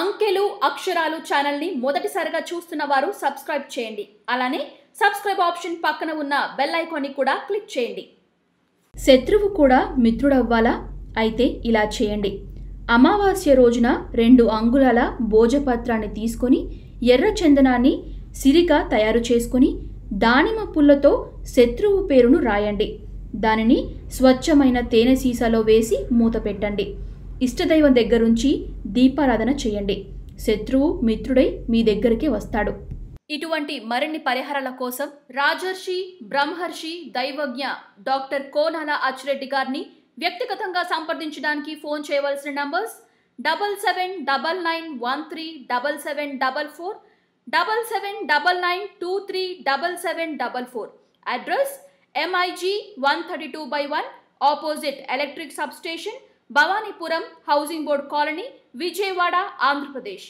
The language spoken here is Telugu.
అంకెలు అక్షరాలు ఛానల్ని మొదటిసారిగా చూస్తున్న వారు సబ్స్క్రైబ్ చేయండి అలానే సబ్స్క్రైబ్ ఆప్షన్ పక్కన ఉన్న బెల్ ఐకాన్ని కూడా క్లిక్ చేయండి శత్రువు కూడా మిత్రుడవ్వాలా అయితే ఇలా చేయండి అమావాస్య రోజున రెండు అంగుళాల భోజపత్రాన్ని తీసుకొని ఎర్ర చందనాన్ని సిరిగా తయారు చేసుకొని దానిమ పుల్లతో శత్రువు పేరును రాయండి దానిని స్వచ్ఛమైన తేనె సీసాలో వేసి మూత పెట్టండి ఇష్టదైవం దగ్గరుంచి దీపారాధన చేయండి శత్రువు మిత్రుడై మీ దగ్గరికి వస్తాడు ఇటువంటి మరిన్ని పరిహారాల కోసం రాజర్షి బ్రహ్మర్షి దైవజ్ఞ డాక్టర్ కోనాల అచ్చిరెడ్డి గారిని వ్యక్తిగతంగా సంప్రదించడానికి ఫోన్ చేయవలసిన numbers double seven double nine one three double seven double four double seven double nine two three double seven double four address MIG one thirty two by one opposite electric substation Bhavanipuram housing board colony Vijayawada Andhra Pradesh